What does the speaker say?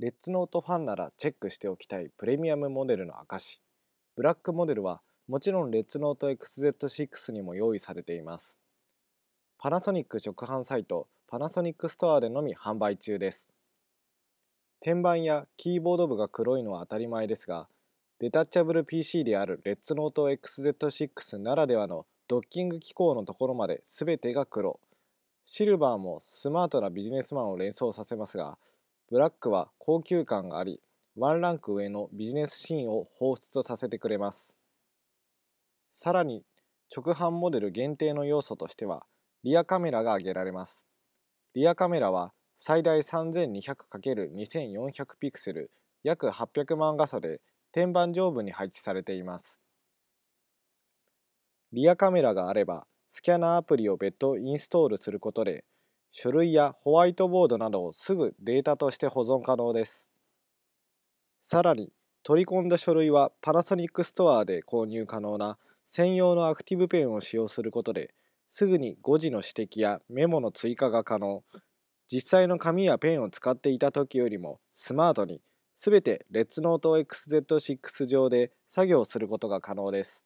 レッツノートファンならチェックしておきたいプレミアムモデルの証ブラックモデルはもちろんレッツノート XZ6 にも用意されていますパナソニック直販サイトパナソニックストアでのみ販売中です天板やキーボード部が黒いのは当たり前ですがデタッチャブル PC であるレッツノート XZ6 ならではのドッキング機構のところまで全てが黒シルバーもスマートなビジネスマンを連想させますがブラックは高級感がありワンランク上のビジネスシーンを放出とさせてくれますさらに直販モデル限定の要素としてはリアカメラが挙げられますリアカメラは最大 3200×2400 ピクセル約800万画素で天板上部に配置されていますリアカメラがあればスキャナーアプリを別途インストールすることで書類やホワイトボードなどをすぐデータとして保存可能です。さらに、取り込んだ書類はパナソニックストアで購入可能な専用のアクティブペンを使用することですぐに誤字の指摘やメモの追加が可能実際の紙やペンを使っていた時よりもスマートにすべてレッツノート x z 6上で作業することが可能です